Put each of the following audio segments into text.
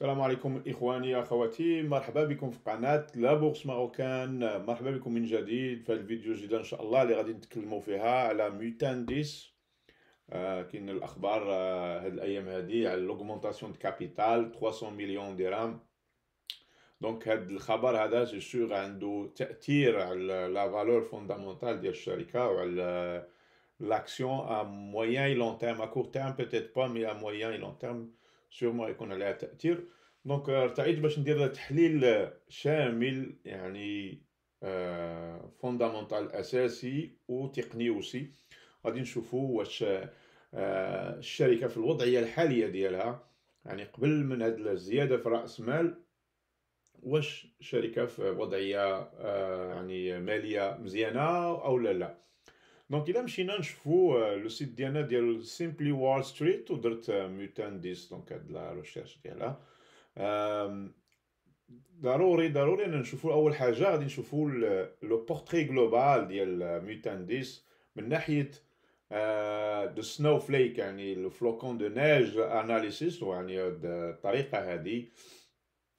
Salam alaikum, ikhwani ya khawati. Marrakababikouf, la bourse marocaine. Marrakabikou minjadi. Faites la vidéo j'ai dit, inshallah, les radins de Klimoufiha, la mutin 10. Euh, qui est de euh, l'AYAMADI, l'augmentation de capital, 300 millions de RAM. Donc, cette accrobat, je suis sûr, a été la valeur fondamentale de euh, l'action à moyen et long terme. À court terme, peut-être pas, mais à moyen et long terme. شو يكون عليها تاثير دونك ارتعيت آه، باش ندير تحليل آه، شامل يعني فوندامونتال آه، اساسي وتقني وسي غادي نشوفوا واش الشركه في الوضعيه الحاليه ديالها يعني قبل من هاد الزياده في راس مال واش الشركه في وضعيه يعني ماليه مزيانه او لا لا دونك الا مشينا نشوفوا لو سيت ديالنا ديال سيمبلي وول ستريت ودرت ميوتان ديس دونك هاد لا ريشيرش ديالها ضروري ضروري ان نشوفو اول حاجه غادي نشوفو لو بورتري جلوبال ديال ميوتان ديس من ناحيه دو سنوفليك يعني لو فلوكون دو نيج اناليسيس يعني الطريقه هذه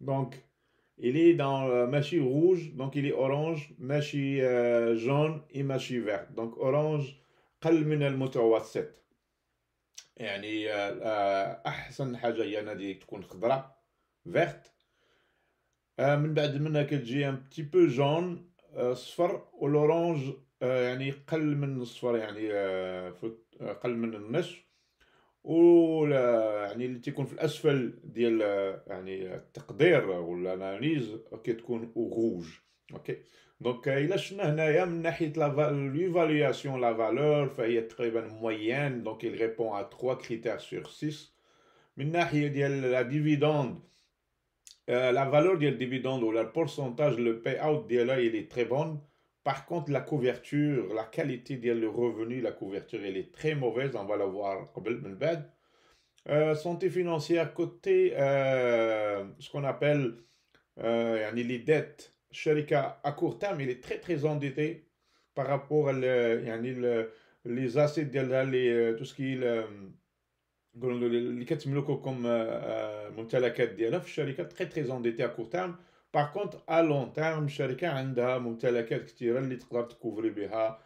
Donc, il est dans euh, machi rouge, donc il est orange, machi euh, jaune et machi vert. Donc, orange, قل من المتوسط يعني احسن حاجه هي انا هذه تكون خضراء فيرت من بعد منها كتجي ان بتي بو جون صفر ولورانج يعني قل من الصفر يعني قل من النصف rouge. donc il a choisi un de la valeur la valeur très bonne moyenne donc il répond à trois critères sur six. mais ensuite la dividende la valeur de la dividende ou le pourcentage le payout il est très bon par contre, la couverture, la qualité des revenu, la couverture, elle est très mauvaise. On va la voir euh, santé financière, côté euh, ce qu'on appelle euh, les dettes. Sherika, à court terme, il est très très endetté par rapport à le, le, les assets, les, euh, tout ce qui est le, les comme Sharika très très endetté à court terme. باغ كونتر ا لون تيرم الشركه عندها ممتلكات كثيره اللي تقدر تكوفري بها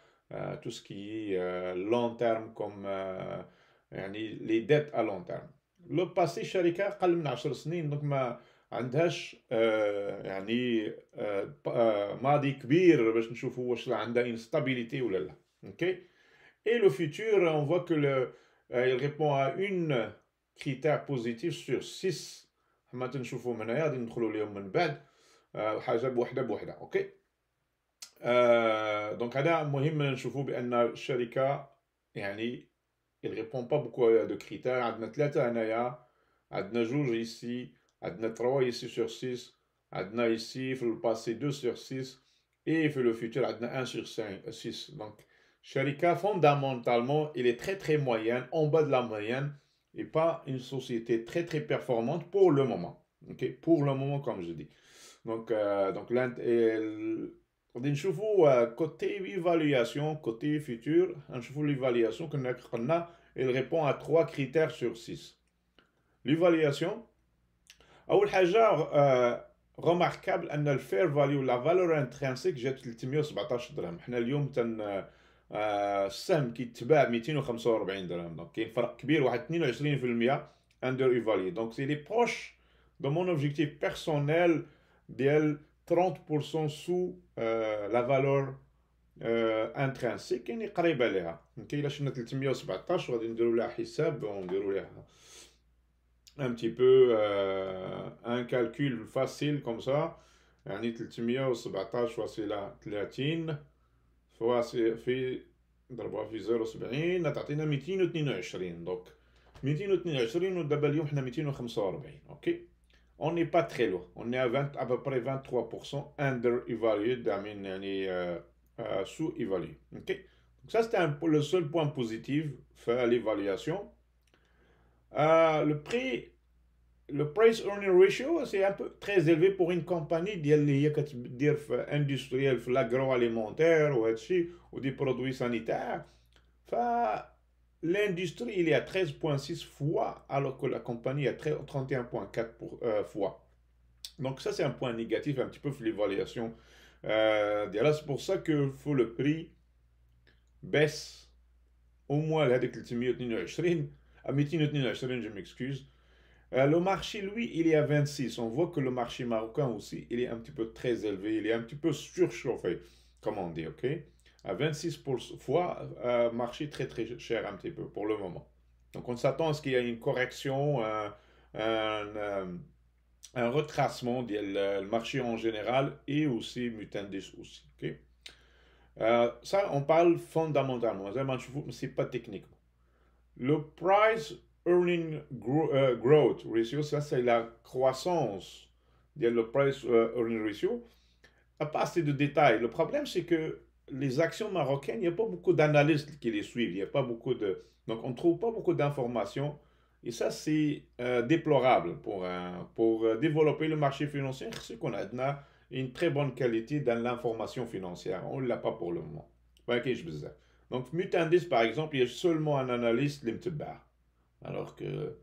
تو سكي لون تيرم كوم يعني لي ديت ا لون تيرم لو باسي الشركه قل من 10 سنين دونك ما عندهاش يعني ماضي كبير باش نشوفوا واش عندها انستابيليتي ولا لا اوكي Et le futur, on voit que le, euh, il répond à une critère positif sur ليهم من بعد Donc بوحده بوحده اوكي دونك هذا مهم نشوفوا il répond pas beaucoup de critères عندنا ثلاثه هنايا عندنا جوج ici عندنا 3 ici sur 6 a ici le passé 2 sur 6 et في le futur عندنا 1 sur 5 6 donc Sharika, fondamentalement, il est très très moyenne, en bas de la moyenne, et pas une société très très performante pour le moment. OK? Pour le moment, comme je dis. Donc, on euh, donc l'un euh, côté évaluation, côté futur, un chevaux l'évaluation qu'on a, il répond à trois critères sur six. L'évaluation, Aoul Hajar, euh, remarquable, en le fair value, la valeur intrinsèque, j'ai tout le temps mis 17 dirhams. On a le jour SEM qui te bat 245 dirhams. Donc, il y a un grand kibir, 22% under-evalué. Donc, c'est les proches donc mon objectif personnel d'elle 30% sous euh, la valeur euh, intrinsique et قريبه ليها اوكي الا شفنا 317 غادي نديروا لها حساب ونديروا لها un petit peu euh, un calcul facile comme ça يعني 317 fois la 30 fois في ضربوها في 0.70 نتعطينا 222 دونك 222 ودابا اليوم حنا 245 اوكي on n'est pas très loin. On est à, 20, à peu près 23% under I mean, euh, euh sous-évalué. ça Donc ça, c'était le seul point positif à l'évaluation. Euh, le prix, le price earning ratio, c'est un peu très élevé pour une compagnie industrielle, l'agroalimentaire ou, des produits sanitaires. Enfin, L'industrie, il est à 13,6 fois, alors que la compagnie est à 31,4 euh, fois. Donc ça, c'est un point négatif, un petit peu l'évaluation. Euh, c'est pour ça que faut le prix baisse au moins là je m'excuse. Euh, le marché, lui, il est à 26. On voit que le marché marocain aussi, il est un petit peu très élevé, il est un petit peu surchauffé, comme on dit, ok à 26% fois, euh, marché très très cher un petit peu pour le moment. Donc on s'attend à ce qu'il y ait une correction, euh, un, euh, un, retracement du marché en général et aussi Mutandis aussi. Okay? ça, on parle fondamentalement, c'est pas technique. Le price earning growth ratio, ça c'est la croissance, le price earning ratio, a pas assez de détails. Le problème c'est que les actions marocaines, il n'y a pas beaucoup d'analystes qui les suivent. Il y a pas beaucoup de... Donc, on ne trouve pas beaucoup d'informations. Et ça, c'est euh, déplorable pour, pour euh, développer le marché financier. C'est qu'on a une très bonne qualité dans l'information financière. On ne l'a pas pour le moment. Donc, Mutandis, par exemple, il y a seulement un analyste, l'imtibar. Alors que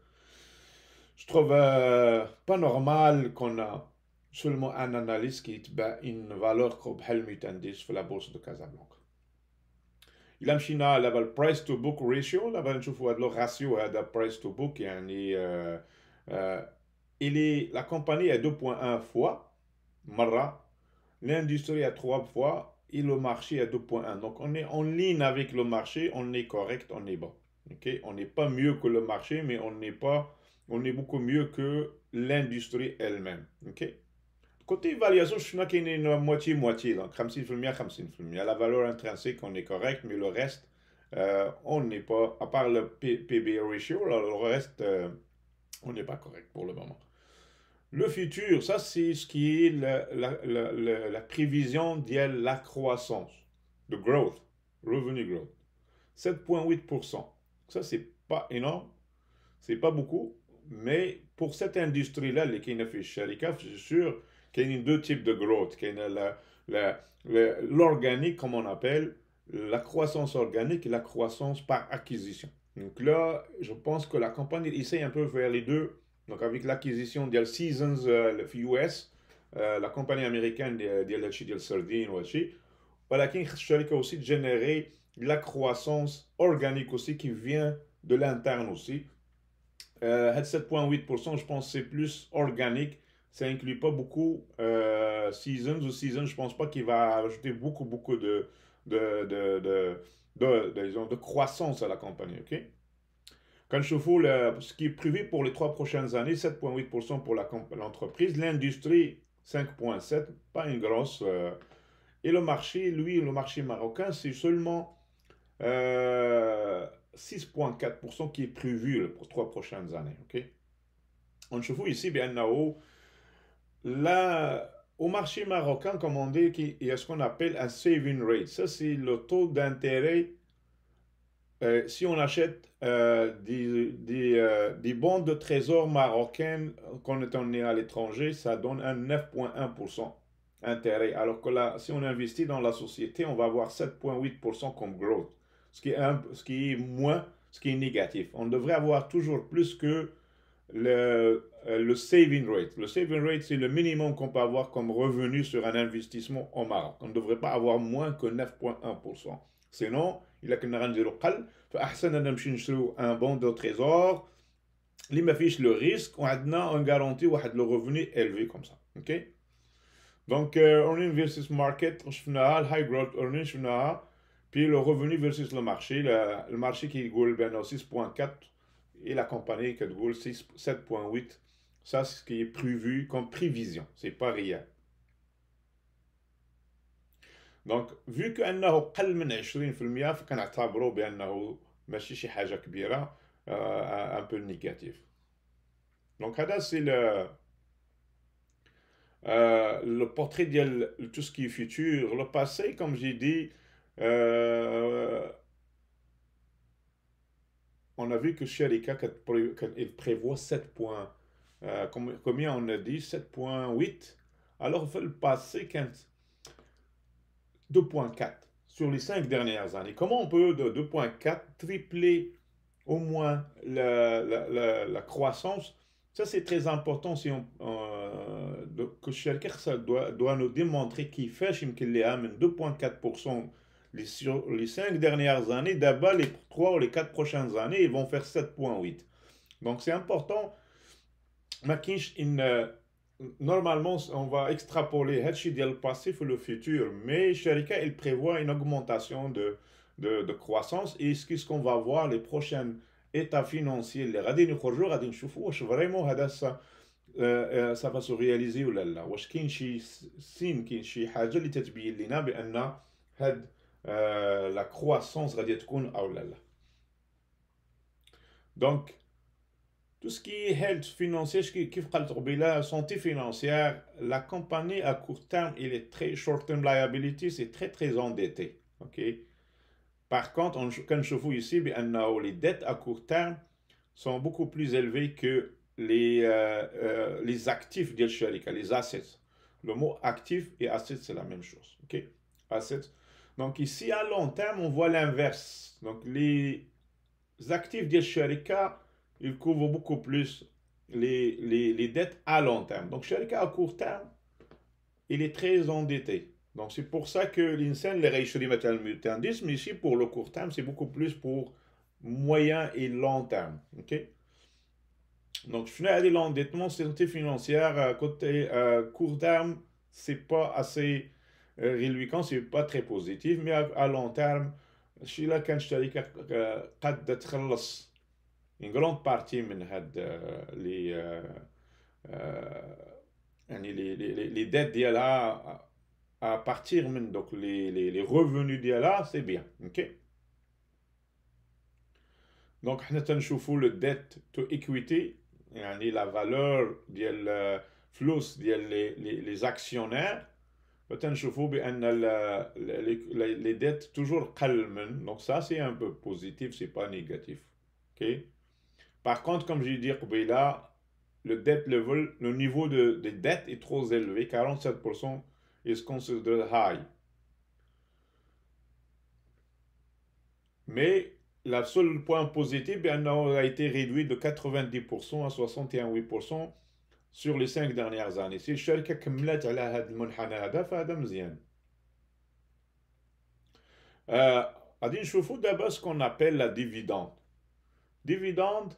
je trouve euh, pas normal qu'on a seulement un analyste qui est ben, une valeur comme Helmut sur la bourse de Casablanca. Il a le price to book ratio, ben, Il a le ratio hein, de price to book, euh, euh, il est, la compagnie est 2.1 fois, l'industrie est 3 fois et le marché est 2.1. Donc on est en ligne avec le marché, on est correct, on est bon. On n'est pas mieux que le marché, mais on n'est pas, on est beaucoup mieux que l'industrie elle-même. ok Côté évaluation, je suis qu'il y a une moitié-moitié. Donc, 50%, La valeur intrinsèque, on est correct, mais le reste, euh, on n'est pas, à part le PB ratio, le reste, euh, on n'est pas correct pour le moment. Le futur, ça, c'est ce qui est la, la, la, prévision de la croissance, de growth, revenue growth. 7,8%. Ça, c'est pas énorme, c'est pas beaucoup, mais pour cette industrie-là, les Kinafis Sharikaf, c'est sûr, il y a deux types de growth, y a l'organique, comme on appelle, la croissance organique et la croissance par acquisition. Donc là, je pense que la compagnie essaie un peu vers les deux. Donc avec l'acquisition de Seasons US, euh, euh, la compagnie américaine d'El Sardine voilà qui الشركه aussi de générer la croissance organique aussi qui vient de l'interne aussi. Euh, 7,8%, je pense c'est plus organique ça inclut pas beaucoup euh, Seasons ou Seasons. Je pense pas qu'il va ajouter beaucoup, beaucoup de, de, de, de, de, croissance à la compagnie. OK? Quand je vous euh, ce qui est prévu pour les trois prochaines années, 7,8% pour l'entreprise, l'industrie 5,7%, pas une grosse. Euh, et le marché, lui, le marché marocain, c'est seulement 6,4% euh, qui est prévu pour les trois prochaines années. OK? On se ici, bien là-haut. Là, au marché marocain, comme on dit, il y a ce qu'on appelle un saving rate. Ça, c'est le taux d'intérêt euh, si on achète euh, des, des, euh, des, bons de trésor marocains qu'on est emmené à l'étranger, ça donne un 9,1% intérêt. Alors que là, si on investit dans la société, on va avoir 7,8% comme growth, ce qui, est ce qui est moins, ce qui est négatif. On devrait avoir toujours plus que le, euh, le saving rate. Le saving rate, c'est le minimum qu'on peut avoir comme revenu sur un investissement au Maroc. On ne devrait pas avoir moins que 9,1%. Sinon, il a qu'un local. un bon de trésor. il m'affiche le risque, on a garantie ou le revenu élevé comme ça. OK? Donc, euh, earning versus market, high growth earning, puis le revenu versus le marché. Le, marché qui est 6,4% et la compagnie Naked 6 7.8. Ça, c'est ce qui est prévu comme prévision. c'est pas rien. Donc, vu que moins de 20%, a un un peu négatif. Donc, c'est euh, le, portrait de tout ce qui est futur. Le passé, comme j'ai dit, euh, on a vu que Sherika il prévoit 7 points. Euh, combien on a dit 7.8. Alors, faut le passer 15. 2.4 sur les 5 dernières années. Comment on peut, de 2.4, tripler au moins la, croissance Ça, c'est très important si on, euh, que Sherika doit, doit nous démontrer qu'il fait 2.4% les, les cinq dernières années, d'abord les trois ou les quatre prochaines années, ils vont faire 7.8. Donc c'est important. normalement, on va extrapoler le passé et le futur, mais Sharika, il prévoit une augmentation de, de, croissance et ce qu'on va voir les prochaines états financiers, les vraiment, euh, euh, ça va se réaliser ou là euh, la croissance ah, oh Donc, tout ce qui est health financier, santé financière, la compagnie à court terme, il est très short-term liability, c'est très très endetté. ok Par contre, on, je vous ici, les dettes à court terme sont beaucoup plus élevées que les, euh, euh, les actifs les assets. Le mot actif et asset, c'est la même chose. ok Assets, donc ici, à long terme, on voit l'inverse. Donc les actifs des Sharika, ils couvrent beaucoup plus les, les, dettes à long terme. Donc Sharika, à court terme, il est très endetté. Donc c'est pour ça que l'INSEN, les réussites de mais ici, pour le court terme, c'est beaucoup plus pour moyen et long terme. OK donc, finalement, l'endettement, c'est financière, euh, côté euh, court terme, c'est pas assez ce c'est pas très positif, mais à long terme, une grande partie des euh, euh, euh, les dettes à partir donc revenus c'est bien, Donc, on le dette to equity, la valeur le flux les actionnaires. Peut-être que les dettes sont toujours calmes. Donc ça, c'est un peu positif, ce n'est pas négatif. Par contre, comme je viens de dire, le niveau de dettes est trop élevé. 47% est considéré comme Mais le seul point positif, on a été réduit de 90% à 61,8% sur les cinq dernières années. Si الشركة كملت على هذا c'est bien. نشوفوا ce qu'on appelle la dividende. Dividende,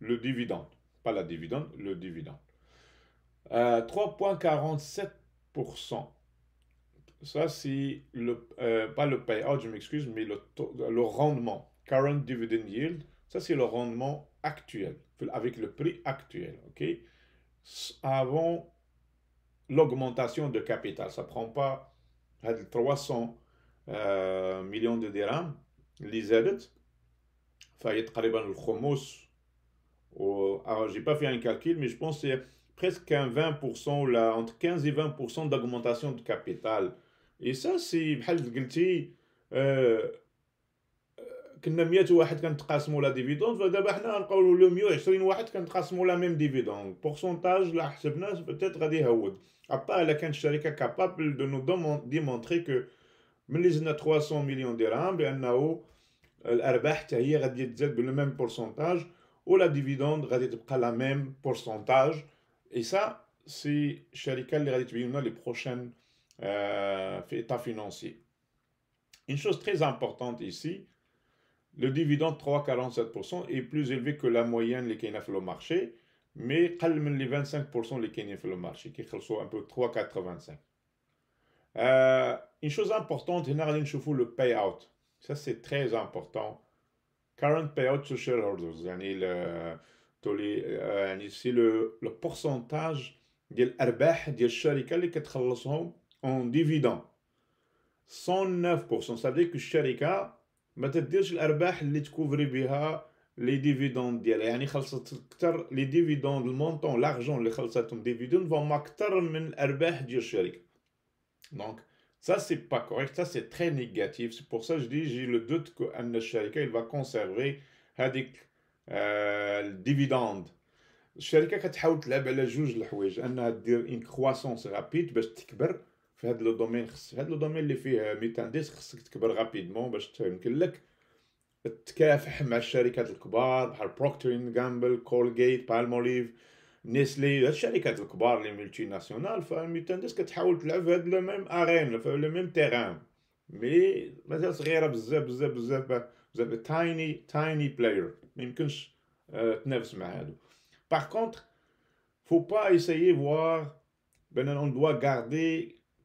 le dividende, pas la dividende, le dividende. Euh, 3,47%. Ça, c'est le, euh, pas le payout, je m'excuse, mais le, le rendement. Current dividend yield, ça, c'est le rendement actuel, avec le prix actuel. OK? avant l'augmentation de capital. Ça ne prend pas 300 euh, millions de dirhams. Les زادت فهي le الخمس alors j'ai pas fait un calcul mais je pense que c'est presque un 20% là entre 15 et 20% d'augmentation de capital et ça c'est بحال nous avons mis en place la dividende, nous avons mis en place de la même dividende. Le pourcentage, c'est peut-être le À part n'y a pas est capable de nous démontrer que nous avons 300 millions d'euros, mais nous avons mis en place de la même pourcentage, ou la dividende est la même pourcentage. Et ça, c'est le chéri qui a dit que nous les prochains états financiers. Une chose très importante ici, le dividende 3,47% est plus élevé que la moyenne les kayna le marché, mais les 25% les Kenyans le marché qui sont un peu 3,85. Euh, une chose importante, c'est le payout. Ça c'est très important. Current payout to shareholders, c'est euh, le, le pourcentage de de la الشركه en dividende. 109% ça veut dire que tu n'as pas de revenus qui couvrent les dividendes Les dividendes, le montant, l'argent, les dividendes vont pas être plus de Donc ça ce n'est pas correct, ça c'est très négatif, c'est pour ça que je dis que j'ai le doute que l'entreprise va conserver les dividendes. L'entreprise a essayer de l'aider juge juger les choses, elle va faire une croissance rapide في هذا لو دومين خص هذا لو دومين اللي فيه ميتانديس خصك تكبر غابيدمون باش يمكن لك تكافح مع الشركات الكبار بحال بروكترين جامبل كولغيت بالموليف نيسلي هاد الشركات الكبار لي ملتي ناسيونال فميتانديس كتحاول تلعب في هاد لو ميم ارين في لو ميم تيران مي مازال صغيره بزاف بزاف بزاف بزاف تايني تايني بلاير ميمكنش تنافس مع هادو باغ كونتر فو با ايسيي فوار بان اون دوا غاردي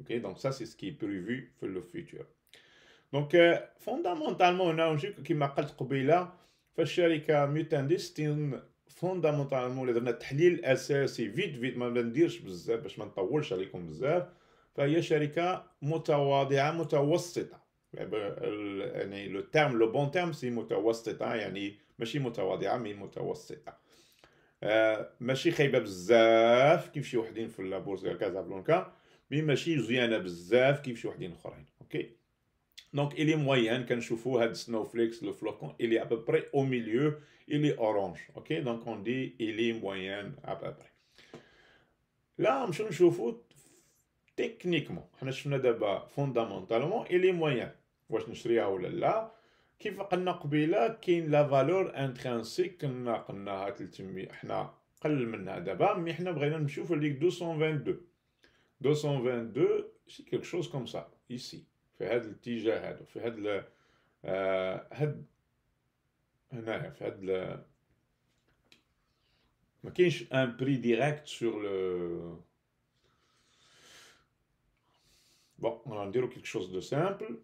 Okay, donc ça, c'est ce qui est prévu pour le futur. Donc, euh, fondamentalement, on a un jeu qui m'appelle قبيلة فالشركة 260 فوندامونتالمون اللي درنا التحليل الاساسي فيت فيت ما نديرش بزاف باش ما نطولش عليكم بزاف فهي شركه متواضعه متوسطه يعني لو تيرم لو بون تيرم سي متوسطه يعني ماشي متواضعه مي متوسطه آه ماشي خايبه بزاف كيف شي وحدين في لابورس كازابلانكا مي ماشي زوينه بزاف كيف شي وحدين اخرين اوكي دونك الي مويان كنشوفو هاد فليكس لو فلوكون الي ابوبري او ميليو الي اورانج اوكي دونك اون دي الي موين ابوبري لا نمشيو نشوفو تكنيكمون حنا شفنا دابا فوندامونتالمون الي مويان واش نشريها ولا لا كيف قلنا قبيله كاين لا فالور انترانسيك كنا قلناها 300 حنا قل منها دابا مي حنا بغينا نمشيو في ليك 222 222, c'est quelque chose comme ça, ici. Fait le vous fait le. Euh, fait le. Mais un prix direct sur le. Bon, on va dire quelque chose de simple.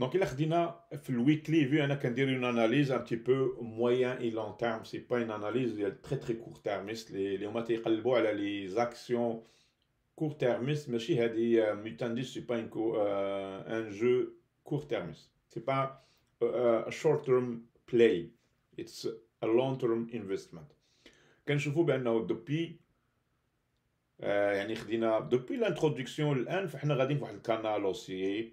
Donc, il a le weekly, vu, on a une analyse un petit peu moyen et long terme. Ce n'est pas une analyse très très court termiste. Les les actions court termistes, mais si des euh, mutandis, ce n'est pas euh, un jeu court terme. Ce n'est pas un euh, a short term play. It's a long term investment. Quand je vous depuis يعني خدينا دوبي l'introduction الان فاحنا غاديين le canal aussi,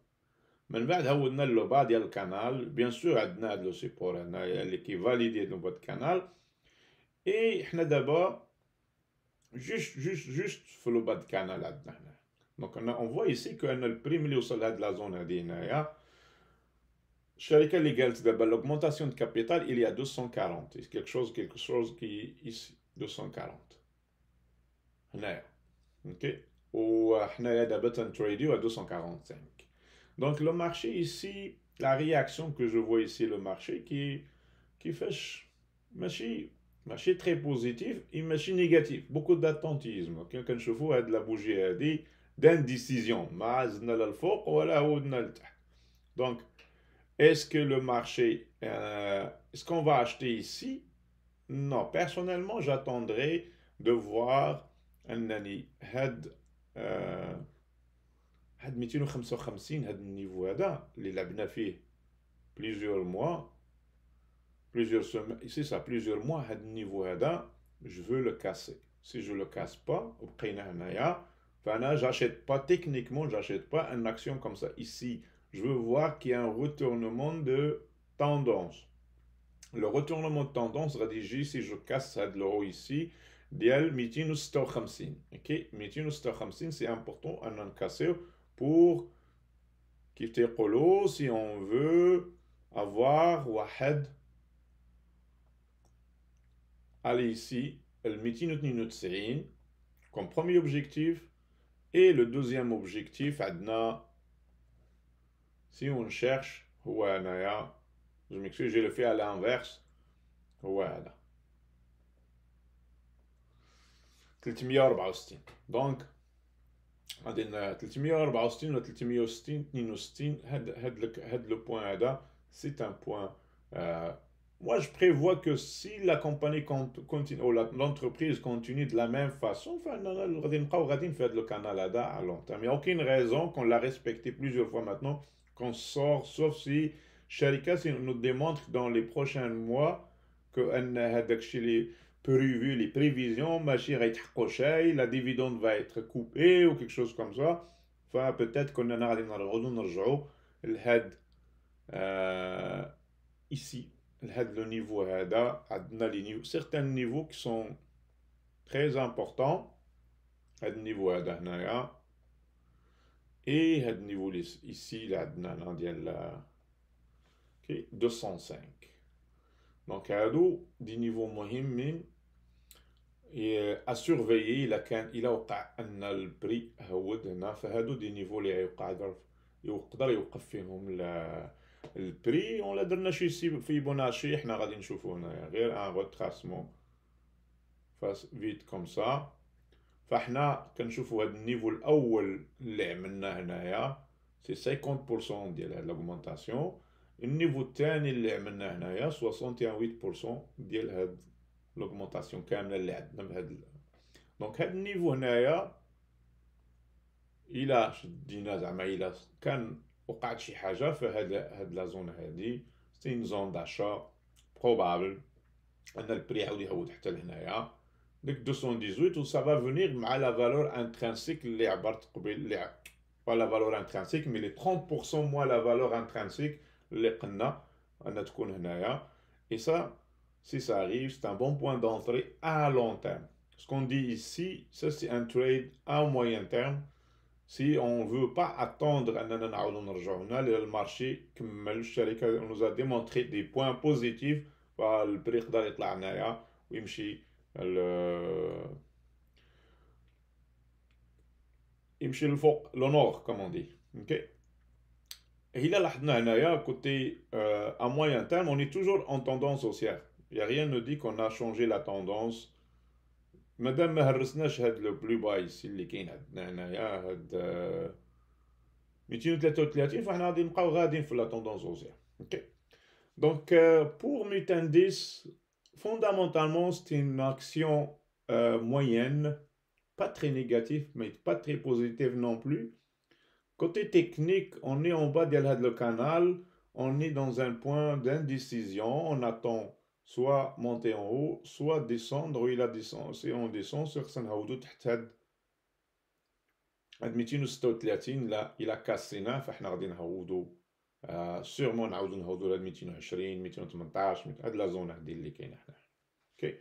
On va voir ce qui est le canal. Bien sûr, il a le support. Il y le canal qui est validé dans le canal. Et il y a juste le bas du canal. Donc, on voit ici que le premier de la zone est le plus important. Le chéri qui est le plus important, l'augmentation de capital. Il y a 240. Il y a quelque chose qui est ici. 240. Ok. Et il y a le button trading à 245. Donc le marché ici, la réaction que je vois ici, le marché qui, qui fait marché, marché très positif et marché négatif. Beaucoup d'attentisme. Quelqu'un de fout de la bougie, à dit d'indécision. Donc, est-ce que le marché, euh, est-ce qu'on va acheter ici? Non, personnellement, j'attendrai de voir un had euh, هاد 255 هاد niveau هذا اللي لعبنا فيه plusieurs semaines, ici ça, plusieurs mois, à ce niveau je veux le casser. Si je ne le casse pas, j'achète pas, techniquement, j'achète pas une action comme ça. Ici, je veux voir qu'il y a un retournement de tendance. Le retournement de tendance, rédigé si je casse ça de l'euro ici, c'est important à 256 pas casser. casser pour quitter si on veut avoir Wahed. Allez ici, comme premier objectif. Et le deuxième objectif, Adna, si on cherche ou je m'excuse, j'ai le fait à l'inverse. Voilà. Donc, عندنا 364 ولا 362 هاد هاد هاد لو بوين هذا سي ان بوين Moi, je prévois que si la compagnie continue, ou l'entreprise continue de la même façon, on va faire le canal à long terme. Il n'y a aucune raison qu'on l'a respecté plusieurs fois maintenant, qu'on sort, sauf si Sharika nous démontre dans les prochains mois que prévu les prévisions, Machir accroché, la dividende va être coupée ou quelque chose comme ça. Enfin, peut-être qu'on en a euh, ici, le niveau certains niveaux qui sont très importants, le niveau et le niveau ici, là, 205. دونك هادو دي نيفو مهمين à surveiller الا كان الا وقع ان البري هود هنا فهادو دي نيفو اللي يوقع يقدر يوقف فيهم البري ولا درنا شي سي في بوناشي حنا غادي نشوفو هنايا غير ان روتراسمون فاس فيت كوم سا فحنا كنشوفو هاد النيفو الاول اللي عملناه هنايا سي 50% ديال هاد لاغمونطاسيون النيفو الثاني اللي عملناه هنايا 68% ديال هاد لوغمونطاسيون كامله اللي عندنا بهاد دونك هاد النيفو هنايا الى شدينا زعما الى كان وقعت شي حاجه فهاد هاد لا زون هادي سي زون داشا بروبابل ان البري عاود يهود حتى لهنايا ديك 218 و سافا فونيغ مع لا فالور انترانسيك اللي عبرت قبل اللي با لا فالور انترانسيك مي لي 30% موا لا فالور انترانسيك اللي a et ça si ça arrive c'est un bon point d'entrée à long terme ce qu'on dit ici ça c'est un trade à moyen terme si on veut pas attendre اننا journal et le marché كمل الشركه nous a démontré des points positifs le prix يطلع هنايا ويمشي يمشي لفوق comme on dit ok? Et là, euh, à moyen terme, on est toujours en tendance haussière. Il y a rien qui nous dit qu'on a changé la tendance. Madame Maharusna, je suis le le plus bas ici. Je suis le plus bas ici. Je suis le plus bas ici. Je suis le plus bas ici. Je suis le Donc, euh, pour Mutendis, fondamentalement, c'est une action euh, moyenne. Pas très négative, mais pas très positive non plus. Côté technique, on est en bas de le canal, on est dans un point d'indécision, on attend soit monter en haut, soit descendre, il a descend, si on descend sur Sanhaoudou Tahtad. Admettons 36, là, il a cassé, فاحنا غادي نعوضو سيغمون نعاودو نهوضو ل 220 218 هاد لا زون هادي اللي كاينه حنا اوكي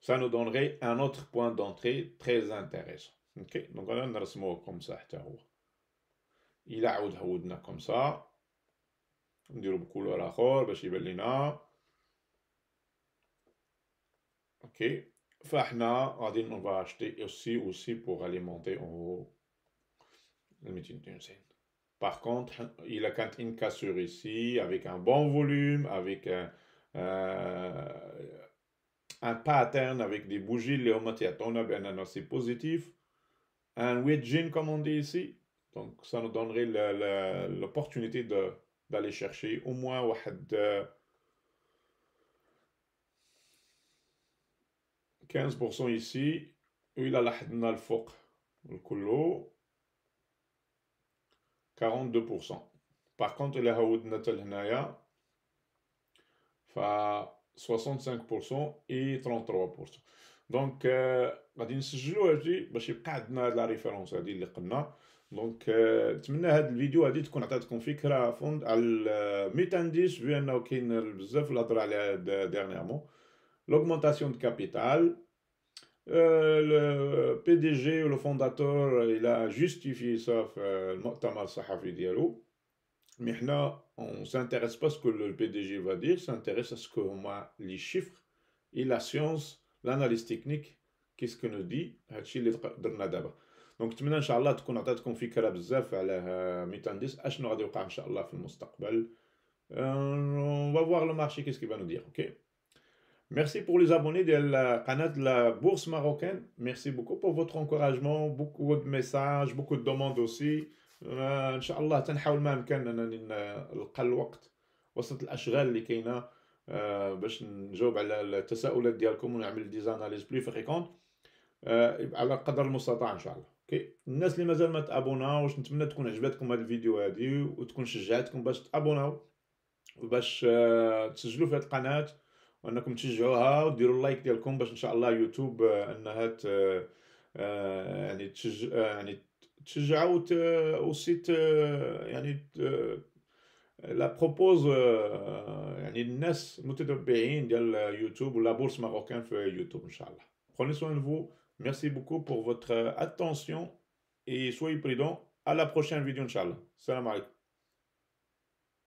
ça nous donnerait un autre point d'entrée très intéressant. OK Donc, on a un comme ça. الى عاود هودنا la on va acheter aussi aussi pour alimenter en haut Par contre, il a quand une cassure ici, avec un bon volume, avec un, euh, euh, un pattern, avec des bougies, les ben, un c'est positif. Un jean comme on dit ici, donc, ça nous donnerait l'opportunité d'aller chercher au moins 15% euh, ici. Et il a la le le 42%. Par contre, il a haoud natal 65% et 33%. Donc, on va dire que je la référence. à donc, je vous ai dit que cette vidéo a dit qu'on a fait un fonds de la méta-indice, vu qu'on a fait un peu de la dernière fois. L'augmentation de capital. Euh, le PDG, le fondateur, a justifié ça au mois de mai. Mais maintenant, on ne s'intéresse pas à ce que le PDG va dire on s'intéresse à ce que les chiffres et la science, l'analyse technique, qu'est-ce qu'on nous dit, c'est ce qu'on nous dit. دونك نتمنى ان شاء الله تكون عطيتكم فكره بزاف على ميتانديس اشنو غادي يوقع ان شاء الله في المستقبل اون فوا فوار لو مارشي كيس كي دير اوكي ميرسي بور لي زابوني ديال قناه لا بورس ماروكين ميرسي بوكو بور فوتر انكوراجمون بوكو دو ميساج بوكو دو دوموند اوسي آه ان شاء الله تنحاول ما امكن انني نلقى الوقت وسط الاشغال اللي كاينه آه باش نجاوب على التساؤلات ديالكم ونعمل ديزاناليز بلو فريكونت على قدر المستطاع ان شاء الله اوكي الناس اللي مازال ما تابوناوش نتمنى تكون عجبتكم هذه الفيديو هذه وتكون شجعتكم باش تابوناو وباش آه، تسجلوا في هذه القناه وانكم تشجعوها وديروا اللايك ديالكم باش ان شاء الله يوتيوب آه، انها ت... آه، يعني تشجع يعني تشجعوا وت... وسيت يعني ت... لا بروبوز يعني الناس المتتبعين ديال يوتيوب ولا بورس ماروكان في يوتيوب ان شاء الله خلينا soin de Merci beaucoup pour votre euh, attention et soyez prudents. À la prochaine vidéo, Inch'Allah. Salam alaikum.